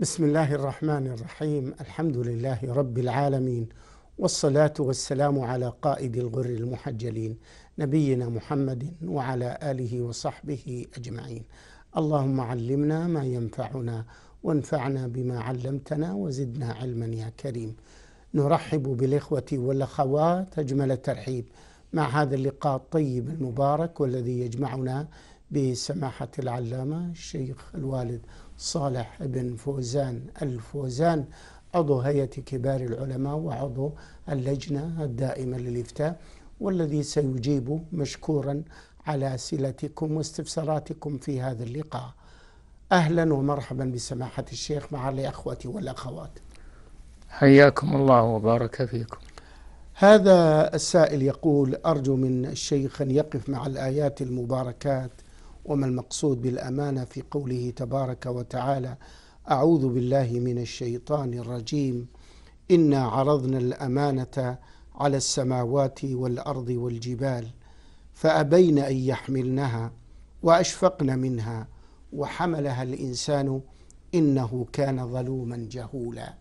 بسم الله الرحمن الرحيم الحمد لله رب العالمين والصلاة والسلام على قائد الغر المحجلين نبينا محمد وعلى آله وصحبه أجمعين اللهم علمنا ما ينفعنا وانفعنا بما علمتنا وزدنا علما يا كريم نرحب بالإخوة والأخوات أجمل الترحيب مع هذا اللقاء الطيب المبارك والذي يجمعنا بسماحة العلامة الشيخ الوالد صالح بن فوزان الفوزان عضو هيئة كبار العلماء وعضو اللجنة الدائمة للإفتاء والذي سيجيب مشكورا على أسئلتكم واستفساراتكم في هذا اللقاء أهلا ومرحبا بسماحة الشيخ مع أخوتي والأخوات حياكم الله وبارك فيكم هذا السائل يقول أرجو من الشيخ أن يقف مع الآيات المباركات وما المقصود بالامانه في قوله تبارك وتعالى اعوذ بالله من الشيطان الرجيم انا عرضنا الامانه على السماوات والارض والجبال فابين ان يحملنها واشفقن منها وحملها الانسان انه كان ظلوما جهولا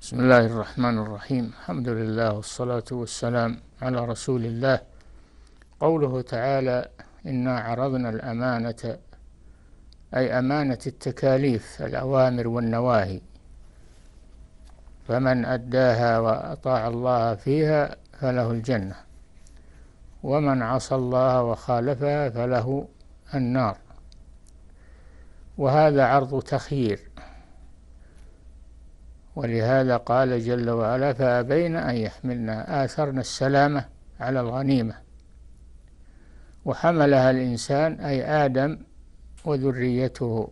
بسم الله الرحمن الرحيم الحمد لله والصلاه والسلام على رسول الله قوله تعالى إنا عرضنا الأمانة أي أمانة التكاليف الأوامر والنواهي فمن أداها وأطاع الله فيها فله الجنة ومن عصى الله وخالفها فله النار وهذا عرض تخيير ولهذا قال جل وعلا فأبين أن يحملنا آثرنا السلامة على الغنيمة وحملها الإنسان أي آدم وذريته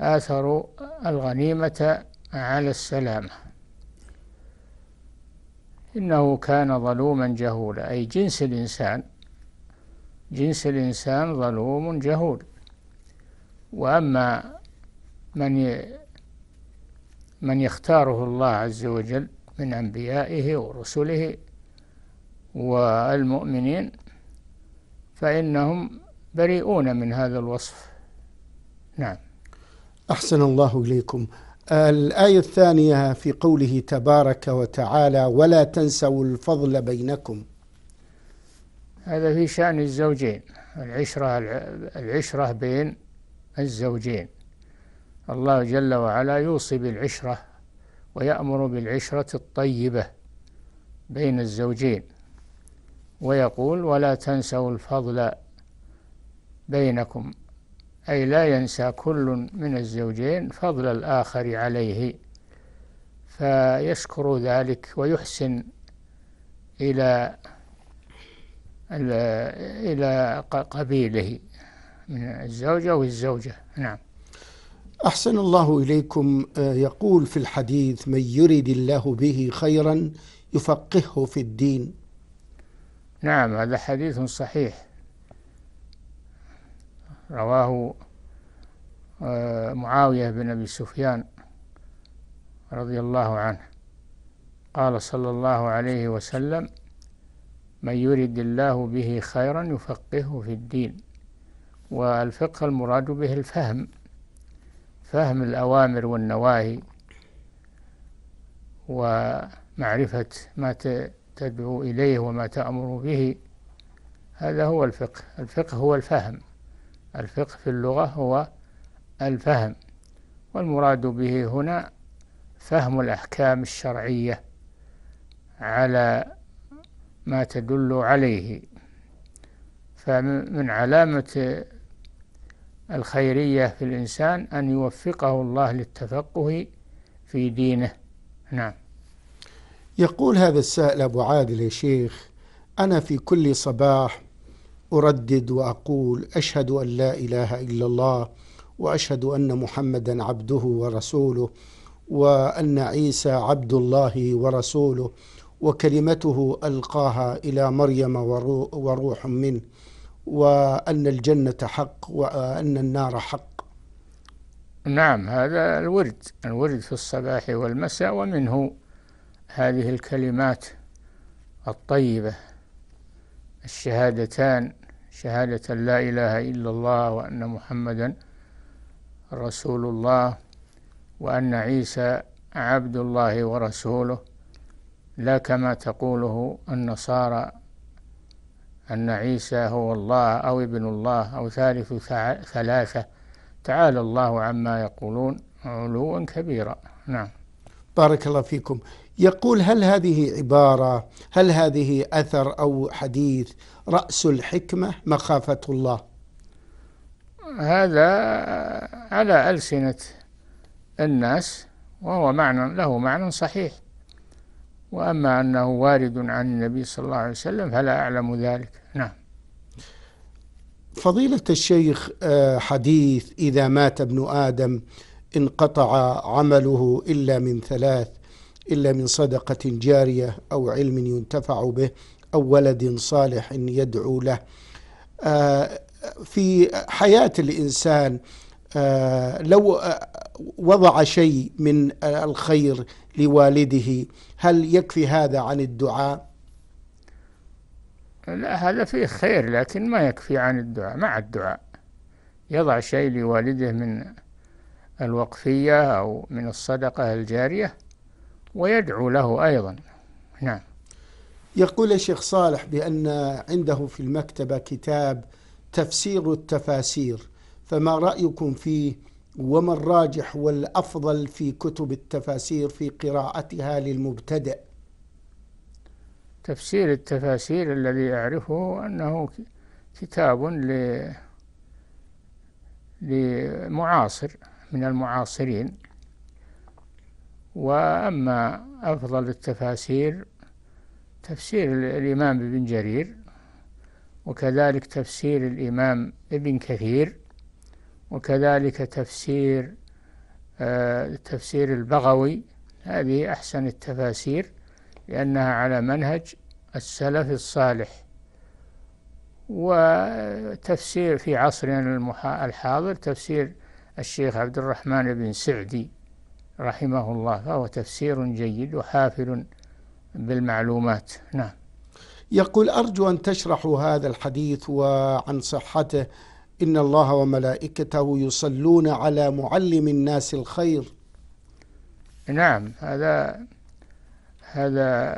آثروا الغنيمة على السلامة إنه كان ظلوما جهولا أي جنس الإنسان جنس الإنسان ظلوم جهول وأما من من يختاره الله عز وجل من أنبيائه ورسله والمؤمنين فإنهم بريئون من هذا الوصف نعم أحسن الله إليكم الآية الثانية في قوله تبارك وتعالى ولا تنسوا الفضل بينكم هذا في شأن الزوجين العشرة العشرة بين الزوجين الله جل وعلا يوصي بالعشرة ويأمر بالعشرة الطيبة بين الزوجين ويقول ولا تنسوا الفضل بينكم أي لا ينسى كل من الزوجين فضل الآخر عليه فيشكر ذلك ويحسن إلى إلى قبيله من الزوجة والزوجة نعم أحسن الله إليكم آه، يقول في الحديث من يرد الله به خيرا يفقهه في الدين نعم هذا حديث صحيح رواه آه، معاوية بن أبي سفيان رضي الله عنه قال صلى الله عليه وسلم من يرد الله به خيرا يفقهه في الدين والفقه المراد به الفهم فهم الأوامر والنواهي ومعرفة ما تدعو إليه وما تأمر به هذا هو الفقه الفقه هو الفهم الفقه في اللغة هو الفهم والمراد به هنا فهم الأحكام الشرعية على ما تدل عليه فمن علامة الخيرية في الإنسان أن يوفقه الله للتفقه في دينه نعم يقول هذا السائل أبو عادل يا شيخ أنا في كل صباح أردد وأقول أشهد أن لا إله إلا الله وأشهد أن محمدا عبده ورسوله وأن عيسى عبد الله ورسوله وكلمته ألقاها إلى مريم وروح منه وأن الجنة حق وأن النار حق نعم هذا الورد الورد في الصباح والمساء ومنه هذه الكلمات الطيبة الشهادتان شهادة لا إله إلا الله وأن محمدا رسول الله وأن عيسى عبد الله ورسوله لا كما تقوله النصارى أن عيسى هو الله أو ابن الله أو ثالث ثلاثة تعالى الله عما يقولون علوا كبيرا نعم بارك الله فيكم يقول هل هذه عبارة هل هذه أثر أو حديث رأس الحكمة مخافة الله هذا على ألسنة الناس وهو معنى له معنى صحيح وأما أنه وارد عن النبي صلى الله عليه وسلم فلا أعلم ذلك نعم فضيلة الشيخ آه، حديث إذا مات ابن آدم انقطع عمله إلا من ثلاث إلا من صدقة جارية أو علم ينتفع به أو ولد صالح يدعو له آه، في حياة الإنسان آه، لو آه، وضع شيء من الخير لوالده هل يكفي هذا عن الدعاء لا هذا فيه خير لكن ما يكفي عن الدعاء مع الدعاء يضع شيء لوالده من الوقفية أو من الصدقة الجارية ويدعو له أيضا نعم يقول الشيخ صالح بأن عنده في المكتبة كتاب تفسير التفاسير فما رأيكم فيه وما الراجح والأفضل في كتب التفاسير في قراءتها للمبتدئ تفسير التفاسير الذي أعرفه أنه كتاب ل... لمعاصر من المعاصرين وأما أفضل التفاسير تفسير الإمام ابن جرير وكذلك تفسير الإمام ابن كثير وكذلك تفسير آه تفسير البغوي هذه أحسن التفاسير لأنها على منهج السلف الصالح وتفسير في عصرنا الحاضر تفسير الشيخ عبد الرحمن بن سعدي رحمه الله فهو تفسير جيد وحافل بالمعلومات نعم يقول أرجو أن تشرحوا هذا الحديث وعن صحته إن الله وملائكته يصلون على معلم الناس الخير نعم هذا هذا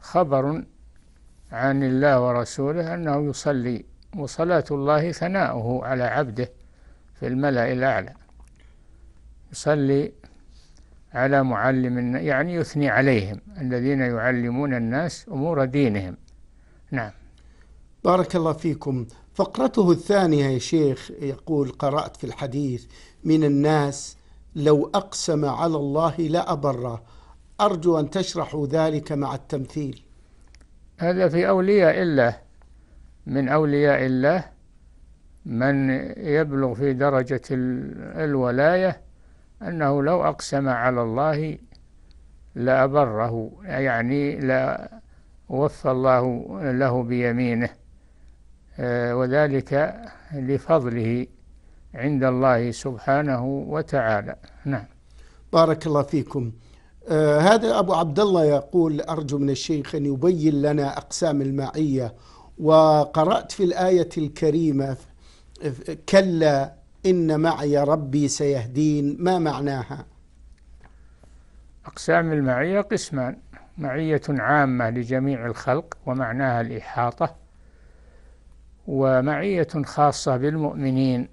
خبر عن الله ورسوله أنه يصلي وصلاة الله ثناؤه على عبده في الملأ الأعلى يصلي على معلم يعني يثني عليهم الذين يعلمون الناس أمور دينهم نعم بارك الله فيكم فقرته الثانية يا شيخ يقول قرأت في الحديث من الناس لو أقسم على الله لأبره أرجو أن تشرحوا ذلك مع التمثيل هذا في أولياء الله من أولياء الله من يبلغ في درجة الولاية أنه لو أقسم على الله لأبره يعني لوفى الله له بيمينه آه، وذلك لفضله عند الله سبحانه وتعالى نعم بارك الله فيكم آه هذا أبو عبد الله يقول أرجو من الشيخ أن يبين لنا أقسام المعية وقرأت في الآية الكريمة كلا إن معي ربي سيهدين ما معناها أقسام المعية قسمان معية عامة لجميع الخلق ومعناها الإحاطة ومعية خاصة بالمؤمنين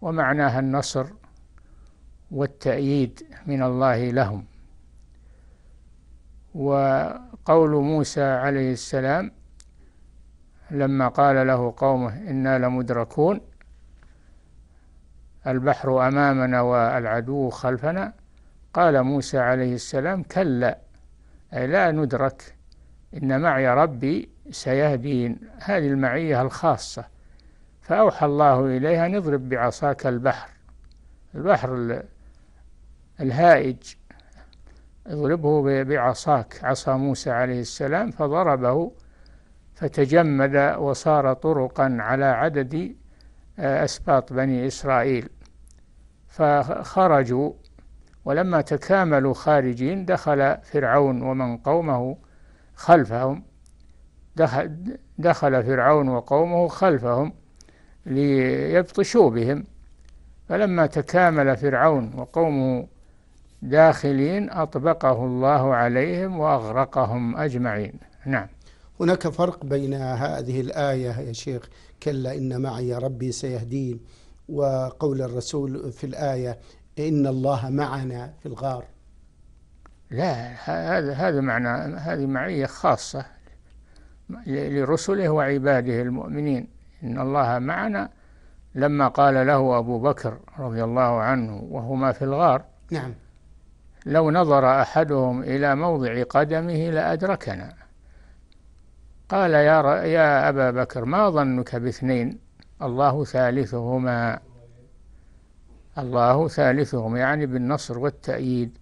ومعناها النصر والتأييد من الله لهم وقول موسى عليه السلام لما قال له قومه إنا لمدركون البحر أمامنا والعدو خلفنا قال موسى عليه السلام كلا أي لا ندرك إن معي ربي سيهدين هذه المعية الخاصة فأوحى الله إليها نضرب بعصاك البحر البحر الهائج اضربه بعصاك عصا موسى عليه السلام فضربه فتجمد وصار طرقا على عدد آه، أسباط بني إسرائيل فخرجوا ولما تكاملوا خارجين دخل فرعون ومن قومه خلفهم دخل, دخل فرعون وقومه خلفهم ليبطشوا بهم فلما تكامل فرعون وقومه داخلين أطبقه الله عليهم وأغرقهم أجمعين نعم هناك فرق بين هذه الآية يا شيخ كلا إن معي ربي سيهدين وقول الرسول في الآية إن الله معنا في الغار لا هذا هذا معنى هذه معية خاصة لرسله وعباده المؤمنين إن الله معنا لما قال له أبو بكر رضي الله عنه وهما في الغار نعم لو نظر أحدهم إلى موضع قدمه لأدركنا قال يا, يا أبا بكر ما ظنك باثنين الله ثالثهما الله ثالثهم يعني بالنصر والتأييد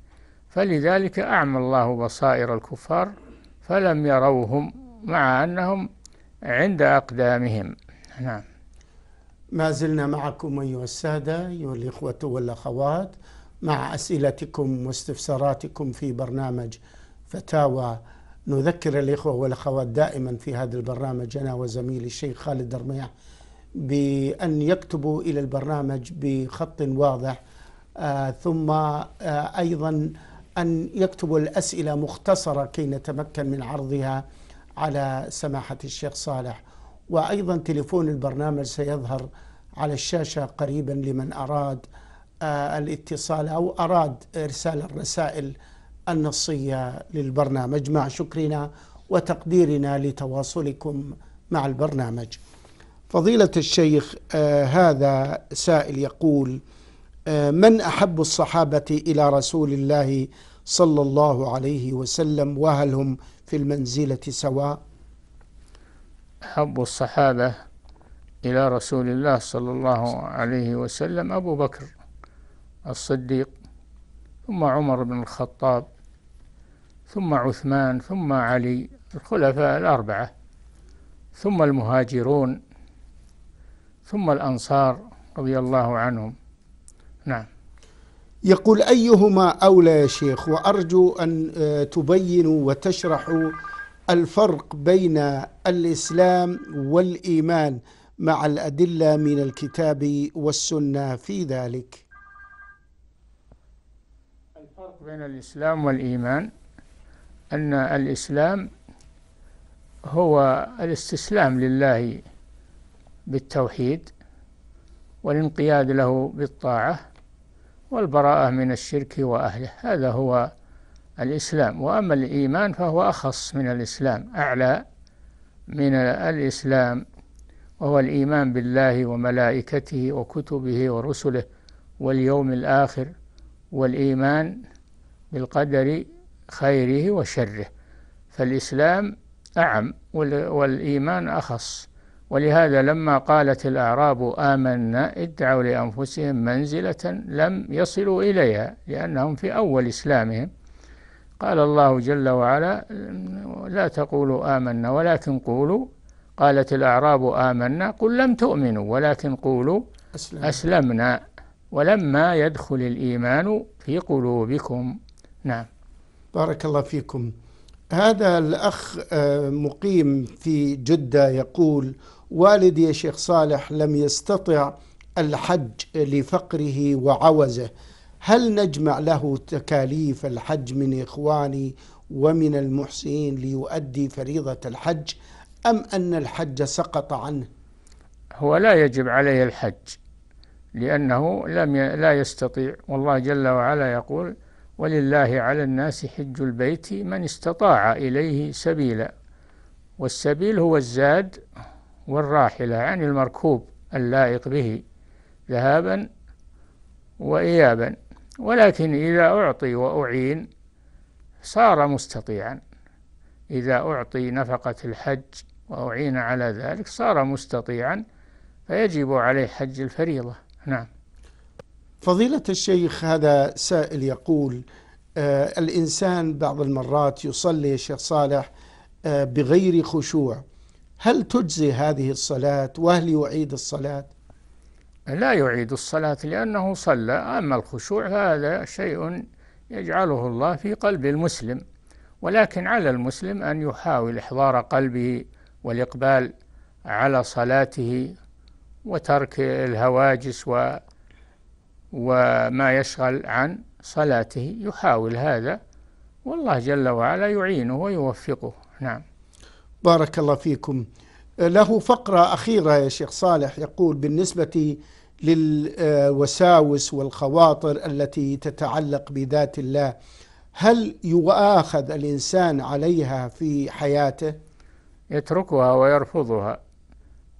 فلذلك أعمى الله بصائر الكفار فلم يروهم مع أنهم عند أقدامهم نعم ما زلنا معكم أيها السادة أيها الإخوة والأخوات مع أسئلتكم واستفساراتكم في برنامج فتاوى نذكر الإخوة والأخوات دائما في هذا البرنامج أنا وزميلي الشيخ خالد درميع بأن يكتبوا إلى البرنامج بخط واضح آه، ثم آه، أيضا أن يكتبوا الأسئلة مختصرة كي نتمكن من عرضها على سماحة الشيخ صالح وأيضا تليفون البرنامج سيظهر على الشاشة قريبا لمن أراد آه، الاتصال أو أراد إرسال الرسائل النصية للبرنامج مع شكرنا وتقديرنا لتواصلكم مع البرنامج فضيلة الشيخ آه، هذا سائل يقول آه، من أحب الصحابة إلى رسول الله صلى الله عليه وسلم وهل هم في المنزلة سواء أحب الصحابة إلى رسول الله صلى الله عليه وسلم أبو بكر الصديق ثم عمر بن الخطاب ثم عثمان ثم علي الخلفاء الأربعة ثم المهاجرون ثم الأنصار رضي الله عنهم نعم يقول أيهما أولى يا شيخ وأرجو أن آه، تبينوا وتشرحوا الفرق بين الإسلام والإيمان مع الأدلة من الكتاب والسنة في ذلك الفرق بين الإسلام والإيمان أن الإسلام هو الاستسلام لله بالتوحيد والانقياد له بالطاعة والبراءة من الشرك وأهله هذا هو الإسلام وأما الإيمان فهو أخص من الإسلام أعلى من الإسلام وهو الإيمان بالله وملائكته وكتبه ورسله واليوم الآخر والإيمان بالقدر خيره وشره فالإسلام أعم والإيمان أخص ولهذا لما قالت الأعراب آمنا ادعوا لأنفسهم منزلة لم يصلوا إليها لأنهم في أول إسلامهم قال الله جل وعلا لا تقولوا آمنا ولكن قولوا قالت الأعراب آمنا قل لم تؤمنوا ولكن قولوا أسلم. أسلمنا ولما يدخل الإيمان في قلوبكم نعم بارك الله فيكم هذا الأخ آه، مقيم في جدة يقول والدي يا شيخ صالح لم يستطع الحج لفقره وعوزه هل نجمع له تكاليف الحج من إخواني ومن المحسنين ليؤدي فريضة الحج أم أن الحج سقط عنه هو لا يجب عليه الحج لأنه لم لا يستطيع والله جل وعلا يقول ولله على الناس حج البيت من استطاع إليه سبيلا والسبيل هو الزاد والراحلة عن المركوب اللائق به ذهابا وإيابا ولكن إذا أعطي وأعين صار مستطيعا إذا أعطي نفقة الحج وأعين على ذلك صار مستطيعا فيجب عليه حج الفريضة نعم فضيلة الشيخ هذا سائل يقول آه الإنسان بعض المرات يصلي يا شيخ صالح آه بغير خشوع هل تجزي هذه الصلاة وهل يعيد الصلاة لا يعيد الصلاة لأنه صلى أما الخشوع هذا شيء يجعله الله في قلب المسلم ولكن على المسلم أن يحاول إحضار قلبه والإقبال على صلاته وترك الهواجس و وما يشغل عن صلاته يحاول هذا والله جل وعلا يعينه ويوفقه نعم بارك الله فيكم له فقرة أخيرة يا شيخ صالح يقول بالنسبة للوساوس والخواطر التي تتعلق بذات الله هل يؤاخذ الإنسان عليها في حياته؟ يتركها ويرفضها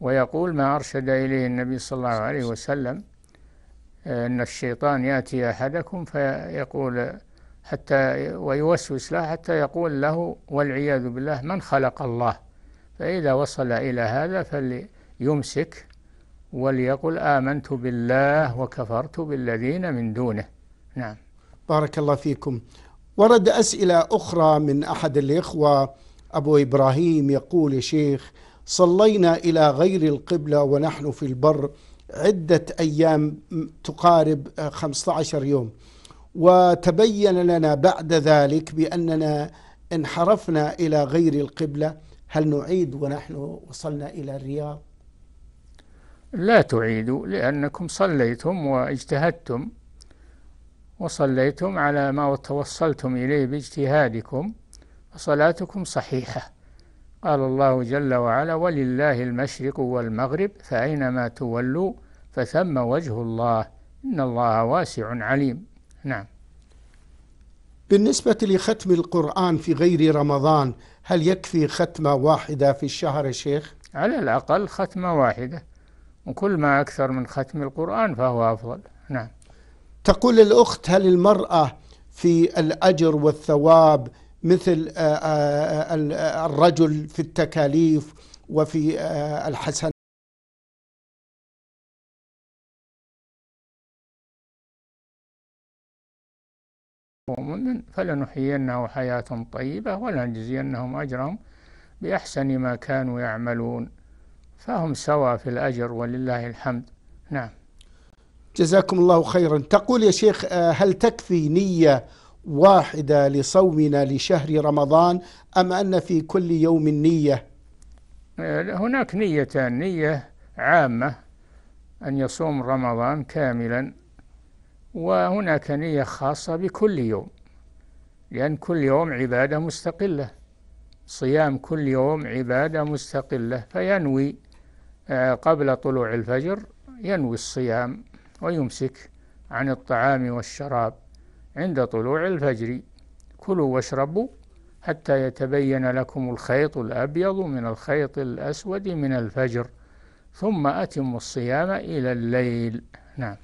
ويقول ما أرشد إليه النبي صلى الله عليه وسلم أن الشيطان يأتي أحدكم فيقول حتى ويوسوس له حتى يقول له والعياذ بالله من خلق الله فإذا وصل إلى هذا فليمسك وليقل آمنت بالله وكفرت بالذين من دونه نعم بارك الله فيكم ورد أسئلة أخرى من أحد الإخوة أبو إبراهيم يقول يا شيخ صلينا إلى غير القبلة ونحن في البر عدة أيام تقارب 15 آه، يوم وتبين لنا بعد ذلك بأننا انحرفنا إلى غير القبلة هل نعيد ونحن وصلنا إلى الرياض لا تعيدوا لأنكم صليتم واجتهدتم وصليتم على ما توصلتم إليه باجتهادكم فصلاتكم صحيحة قال الله جل وعلا ولله المشرق والمغرب فأينما تولوا فثم وجه الله إن الله واسع عليم نعم بالنسبة لختم القرآن في غير رمضان هل يكفي ختمة واحدة في الشهر شيخ؟ على الأقل ختمة واحدة وكل ما أكثر من ختم القرآن فهو أفضل نعم تقول الأخت هل المرأة في الأجر والثواب مثل آه، آه، آه، الرجل في التكاليف وفي الحسن فلنحيينه حياة طيبة ولنجزينهم أجرهم بأحسن ما كانوا يعملون فهم سوا في الأجر ولله الحمد نعم جزاكم الله خيرا تقول يا شيخ هل تكفي نية واحدة لصومنا لشهر رمضان أم أن في كل يوم نية آه، هناك نيتان نية عامة أن يصوم رمضان كاملا وهناك نية خاصة بكل يوم لأن كل يوم عبادة مستقلة صيام كل يوم عبادة مستقلة فينوي آه، قبل طلوع الفجر ينوي الصيام ويمسك عن الطعام والشراب عند طلوع الفجر كلوا واشربوا حتى يتبين لكم الخيط الأبيض من الخيط الأسود من الفجر ثم أتموا الصيام إلى الليل نعم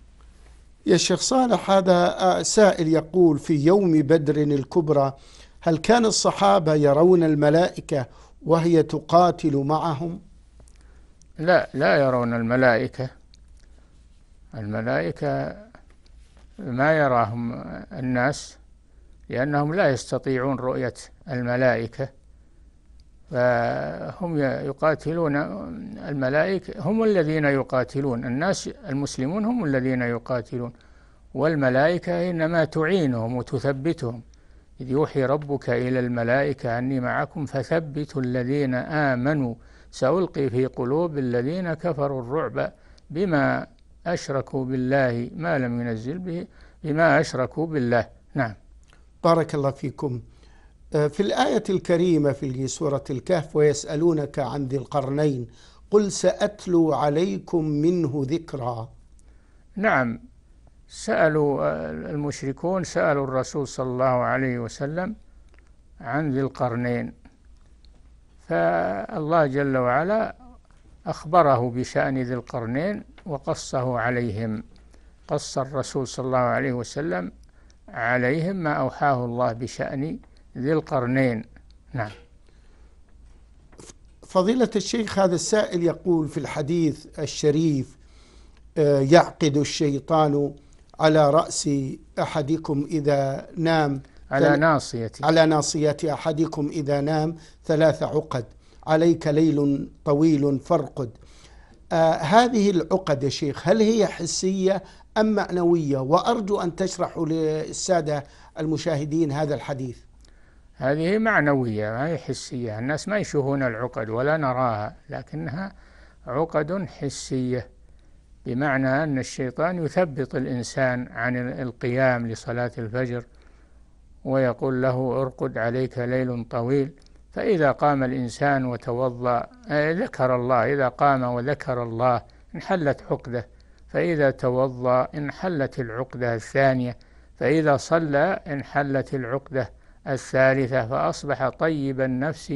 يا شيخ صالح هذا سائل يقول في يوم بدر الكبرى هل كان الصحابة يرون الملائكة وهي تقاتل معهم لا لا يرون الملائكة الملائكة ما يراهم الناس لأنهم لا يستطيعون رؤية الملائكة فهم يقاتلون الملائكة هم الذين يقاتلون الناس المسلمون هم الذين يقاتلون والملائكة إنما تعينهم وتثبتهم إذ يوحي ربك إلى الملائكة أني معكم فثبتوا الذين آمنوا سألقي في قلوب الذين كفروا الرعب بما أشركوا بالله ما لم ينزل به بما أشركوا بالله نعم بارك الله فيكم آه، في الآية الكريمة في سورة الكهف ويسألونك عن ذي القرنين قل سأتلو عليكم منه ذكرا نعم سألوا آه، المشركون سألوا الرسول صلى الله عليه وسلم عن ذي القرنين فالله جل وعلا أخبره بشأن ذي القرنين وقصه عليهم قص الرسول صلى الله عليه وسلم عليهم ما أوحاه الله بشأن ذي القرنين نعم فضيلة الشيخ هذا السائل يقول في الحديث الشريف آه، يعقد الشيطان على رأس أحدكم إذا نام على ناصيته على ناصية أحدكم إذا نام ثلاث عقد عليك ليل طويل فارقد آه، هذه العقد يا شيخ هل هي حسية أم معنوية وأرجو أن تشرحوا للسادة المشاهدين هذا الحديث هذه معنوية ما هي حسية الناس ما يشوفون العقد ولا نراها لكنها عقد حسية بمعنى أن الشيطان يثبط الإنسان عن القيام لصلاة الفجر ويقول له ارقد عليك ليل طويل فإذا قام الإنسان وتوضأ آه، ذكر الله إذا قام وذكر الله انحلت عقده فإذا توضأ انحلت العقدة الثانية فإذا صلى انحلت العقدة الثالثة فأصبح طيب النفس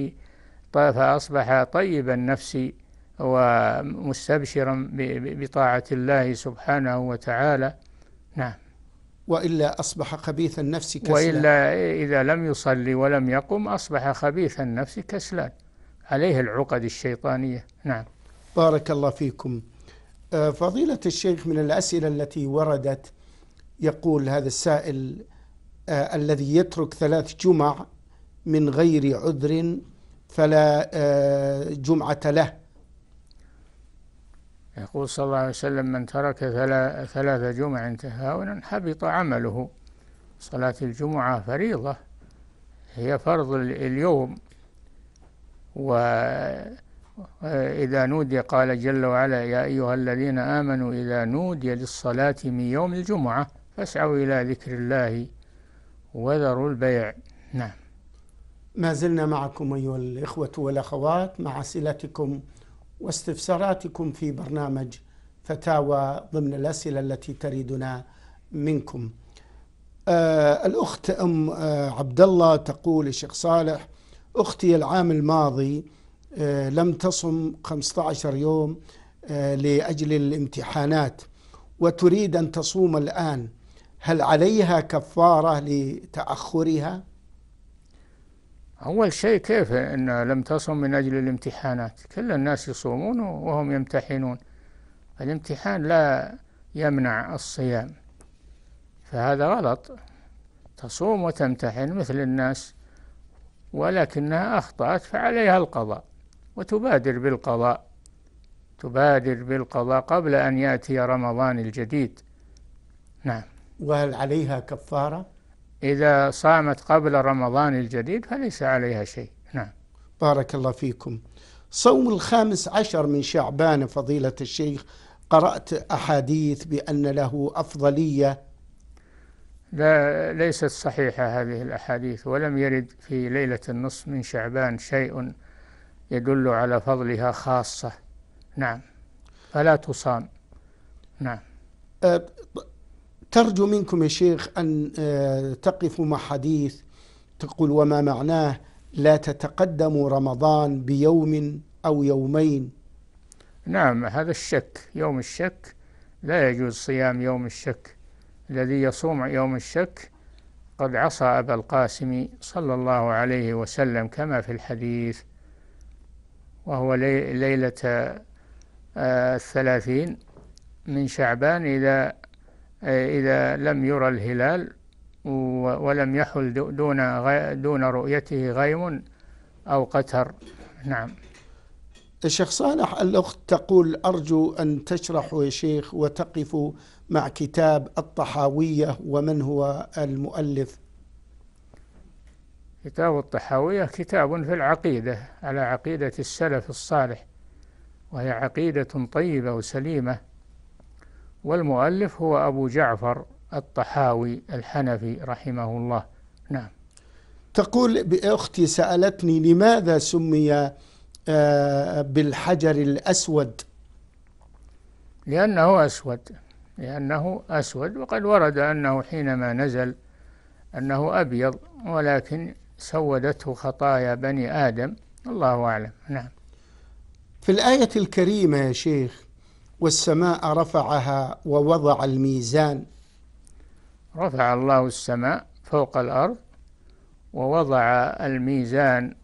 فأصبح طيب النفس ومستبشرا بطاعة الله سبحانه وتعالى نعم وإلا أصبح خبيث النفس كسلان وإلا إذا لم يصلي ولم يقم أصبح خبيث النفس كسلان عليه العقد الشيطانية نعم بارك الله فيكم آه، فضيلة الشيخ من الأسئلة التي وردت يقول هذا السائل آه، الذي يترك ثلاث جمع من غير عذر فلا آه، جمعة له يقول صلى الله عليه وسلم من ترك ثلاث جمع تهاونا حبط عمله صلاة الجمعة فريضة هي فرض اليوم وإذا نودي قال جل وعلا يا أيها الذين آمنوا إذا نودي للصلاة من يوم الجمعة فاسعوا إلى ذكر الله وذروا البيع نعم ما زلنا معكم أيها الإخوة والأخوات مع أسئلتكم واستفساراتكم في برنامج فتاوى ضمن الأسئلة التي تريدنا منكم آه الأخت أم آه عبد الله تقول الشيخ صالح أختي العام الماضي آه لم تصم 15 يوم آه لأجل الامتحانات وتريد أن تصوم الآن هل عليها كفارة لتأخرها؟ أول شيء كيف أنها لم تصم من أجل الامتحانات كل الناس يصومون وهم يمتحنون الامتحان لا يمنع الصيام فهذا غلط تصوم وتمتحن مثل الناس ولكنها أخطأت فعليها القضاء وتبادر بالقضاء تبادر بالقضاء قبل أن يأتي رمضان الجديد نعم وهل عليها كفارة؟ إذا صامت قبل رمضان الجديد فليس عليها شيء نعم بارك الله فيكم صوم الخامس عشر من شعبان فضيلة الشيخ قرأت أحاديث بأن له أفضلية لا ليست صحيحة هذه الأحاديث ولم يرد في ليلة النصف من شعبان شيء يدل على فضلها خاصة نعم فلا تصام نعم أه، ترجو منكم يا شيخ أن آه، تقفوا مع حديث تقول وما معناه لا تتقدموا رمضان بيوم أو يومين نعم هذا الشك يوم الشك لا يجوز صيام يوم الشك الذي يصوم يوم الشك قد عصى أبا القاسم صلى الله عليه وسلم كما في الحديث وهو ليلة آه، الثلاثين من شعبان إذا إذا لم يرى الهلال ولم يحل دون دون رؤيته غيم أو قتر نعم الشيخ صالح الأخت تقول أرجو أن تشرحوا يا شيخ وتقفوا مع كتاب الطحاوية ومن هو المؤلف كتاب الطحاوية كتاب في العقيدة على عقيدة السلف الصالح وهي عقيدة طيبة وسليمة والمؤلف هو أبو جعفر الطحاوي الحنفي رحمه الله نعم تقول أختي سألتني لماذا سمي آه، بالحجر الأسود لأنه أسود لأنه أسود وقد ورد أنه حينما نزل أنه أبيض ولكن سودته خطايا بني آدم الله أعلم نعم في الآية الكريمة يا شيخ والسماء رفعها ووضع الميزان رفع الله السماء فوق الأرض ووضع الميزان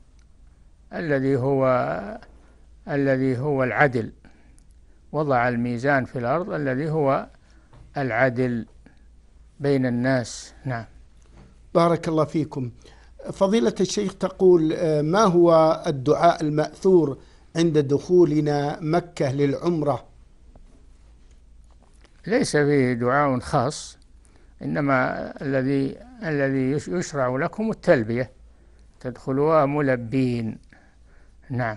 الذي هو الذي هو العدل وضع الميزان في الأرض الذي هو العدل بين الناس نعم بارك الله فيكم فضيلة الشيخ تقول آه، ما هو الدعاء المأثور عند دخولنا مكة للعمرة ليس فيه دعاء خاص إنما الذي الذي يشرع لكم التلبية تدخلوها ملبين نعم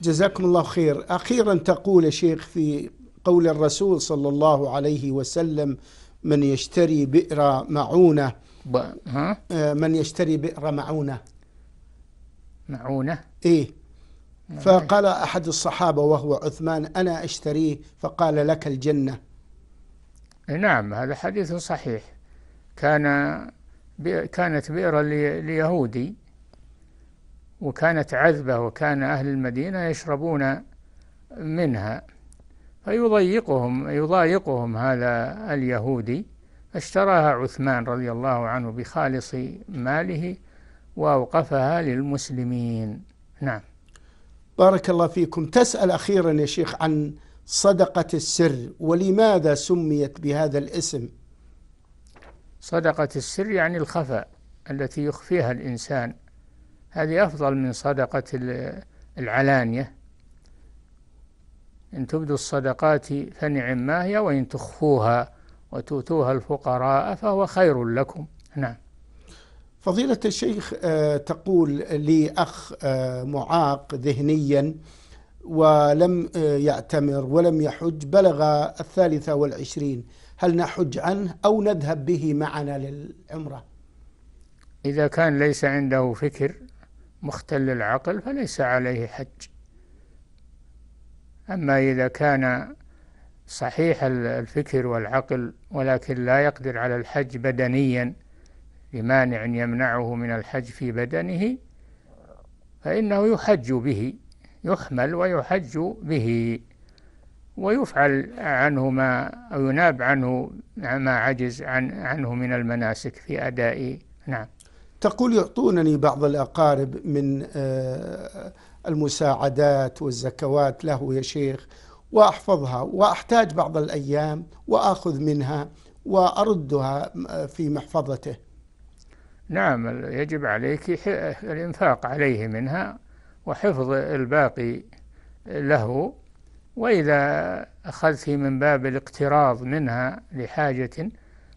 جزاكم الله خير أخيرا تقول يا شيخ في قول الرسول صلى الله عليه وسلم من يشتري بئر معونة ب... ها؟ آه، من يشتري بئر معونة معونة إيه نعم. فقال أحد الصحابة وهو عثمان أنا أشتريه فقال لك الجنة نعم هذا حديث صحيح كان كانت بئرا ليهودي وكانت عذبة وكان أهل المدينة يشربون منها فيضيقهم يضايقهم هذا اليهودي اشتراها عثمان رضي الله عنه بخالص ماله وأوقفها للمسلمين نعم بارك الله فيكم تسأل أخيرا يا شيخ عن صدقة السر ولماذا سميت بهذا الاسم صدقة السر يعني الخفاء التي يخفيها الإنسان هذه أفضل من صدقة العلانية إن تبدوا الصدقات فنعم ما هي وإن تخفوها وتؤتوها الفقراء فهو خير لكم نعم فضيلة الشيخ آه، تقول لي أخ آه، معاق ذهنيا ولم آه، يعتمر ولم يحج بلغ الثالثة والعشرين هل نحج عنه أو نذهب به معنا للعمرة إذا كان ليس عنده فكر مختل العقل فليس عليه حج أما إذا كان صحيح الفكر والعقل ولكن لا يقدر على الحج بدنيا بمانع يمنعه من الحج في بدنه فإنه يحج به يحمل ويحج به ويفعل عنه ما أو يناب عنه ما عجز عن عنه من المناسك في أداء نعم تقول يعطونني بعض الأقارب من آه، المساعدات والزكوات له يا شيخ وأحفظها وأحتاج بعض الأيام وأخذ منها وأردها آه، في محفظته نعم يجب عليك الإنفاق عليه منها وحفظ الباقي له وإذا أخذت من باب الاقتراض منها لحاجة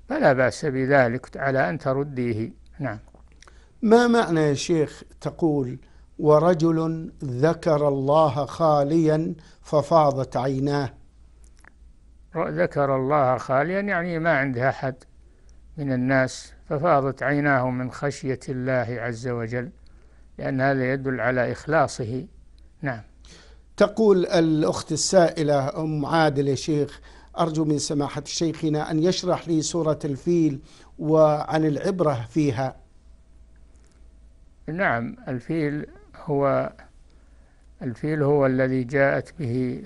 فلا بأس بذلك على أن ترديه نعم ما معنى يا شيخ تقول ورجل ذكر الله خاليا ففاضت عيناه ذكر الله خاليا يعني ما عندها أحد من الناس ففاضت عيناه من خشية الله عز وجل لأن هذا يدل على إخلاصه نعم تقول الأخت السائلة أم عادل يا شيخ أرجو من سماحة شيخنا أن يشرح لي سورة الفيل وعن العبرة فيها نعم الفيل هو الفيل هو الذي جاءت به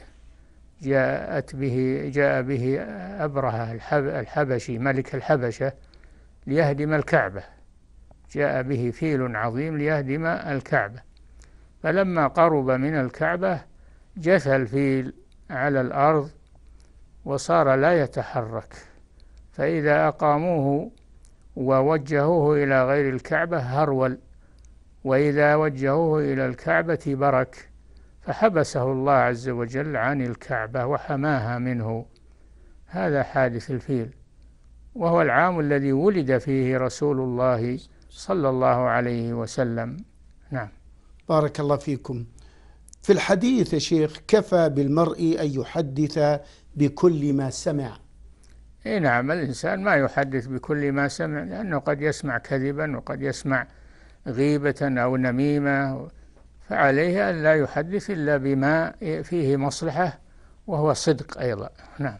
جاءت به جاء به أبرهة الحبشي ملك الحبشة ليهدم الكعبة جاء به فيل عظيم ليهدم الكعبة فلما قرب من الكعبة جثى الفيل على الأرض وصار لا يتحرك فإذا أقاموه ووجهوه إلى غير الكعبة هرول وإذا وجهوه إلى الكعبة برك فحبسه الله عز وجل عن الكعبة وحماها منه هذا حادث الفيل وهو العام الذي ولد فيه رسول الله صلى الله عليه وسلم نعم بارك الله فيكم في الحديث يا شيخ كفى بالمرء أن يحدث بكل ما سمع اي نعم الانسان ما يحدث بكل ما سمع لانه قد يسمع كذبا وقد يسمع غيبه او نميمه فعليه ان لا يحدث الا بما فيه مصلحه وهو صدق ايضا نعم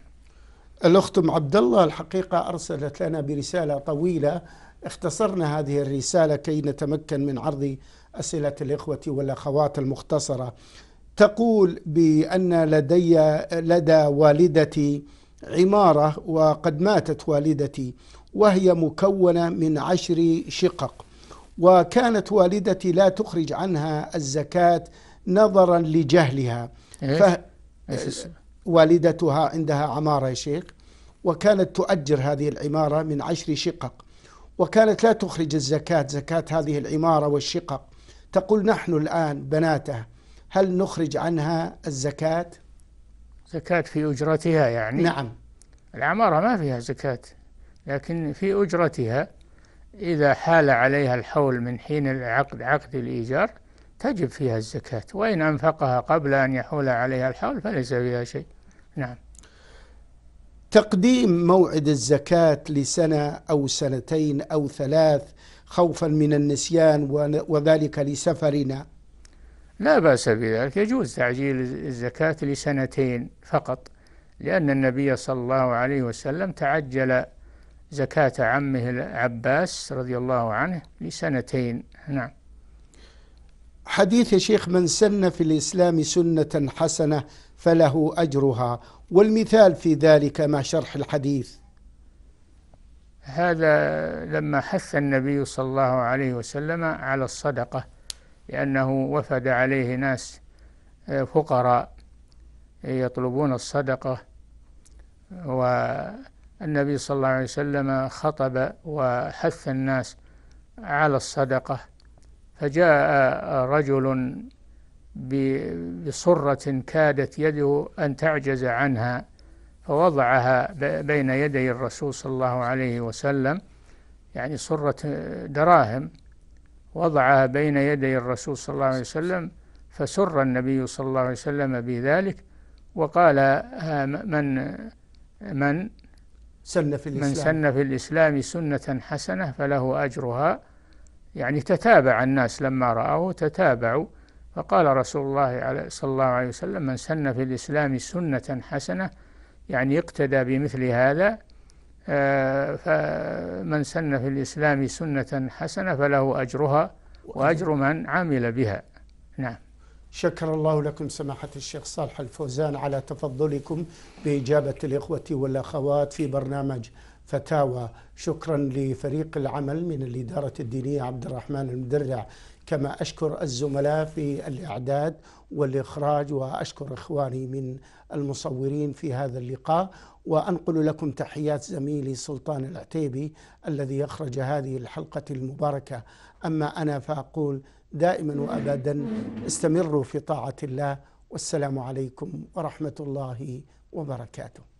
الأخت أم عبد الله الحقيقة أرسلت لنا برسالة طويلة اختصرنا هذه الرسالة كي نتمكن من عرض أسئلة الإخوة والأخوات المختصرة تقول بأن لدي لدى والدتي عمارة وقد ماتت والدتي وهي مكونة من عشر شقق وكانت والدتي لا تخرج عنها الزكاة نظرا لجهلها إيه؟ ف... إيه؟ والدتها عندها عمارة يا شيخ وكانت تؤجر هذه العمارة من عشر شقق وكانت لا تخرج الزكاة زكاة هذه العمارة والشقق تقول نحن الآن بناتها هل نخرج عنها الزكاة زكاة في أجرتها يعني نعم العمارة ما فيها زكاة لكن في أجرتها إذا حال عليها الحول من حين العقد عقد الإيجار تجب فيها الزكاة وإن أنفقها قبل أن يحول عليها الحول فليس فيها شيء نعم تقديم موعد الزكاة لسنة أو سنتين أو ثلاث خوفا من النسيان وذلك لسفرنا لا بأس بذلك يجوز تعجيل الزكاة لسنتين فقط لأن النبي صلى الله عليه وسلم تعجل زكاة عمه العباس رضي الله عنه لسنتين نعم حديث شيخ من سن في الإسلام سنة حسنة فله أجرها والمثال في ذلك ما شرح الحديث هذا لما حث النبي صلى الله عليه وسلم على الصدقة لأنه وفد عليه ناس آه، فقراء يطلبون الصدقة والنبي صلى الله عليه وسلم خطب وحث الناس على الصدقة فجاء رجل بصرة كادت يده أن تعجز عنها فوضعها بين يدي الرسول صلى الله عليه وسلم يعني صرة دراهم وضعها بين يدي الرسول صلى الله عليه وسلم فسر النبي صلى الله عليه وسلم بذلك وقال من من سن في الإسلام من سن في الإسلام سنة حسنة فله أجرها يعني تتابع الناس لما رأوه تتابعوا فقال رسول الله صلى الله عليه وسلم من سن في الإسلام سنة حسنة يعني اقتدى بمثل هذا آه، فمن سن في الإسلام سنة حسنة فله أجرها وأجر من عمل بها نعم شكر الله لكم سماحة الشيخ صالح الفوزان على تفضلكم بإجابة الإخوة والأخوات في برنامج فتاوى شكرا لفريق العمل من الإدارة الدينية عبد الرحمن المدرع كما أشكر الزملاء في الإعداد والإخراج وأشكر إخواني من المصورين في هذا اللقاء وأنقل لكم تحيات زميلي سلطان العتيبي الذي أخرج هذه الحلقة المباركة أما أنا فأقول دائما وأبدا استمروا في طاعة الله والسلام عليكم ورحمة الله وبركاته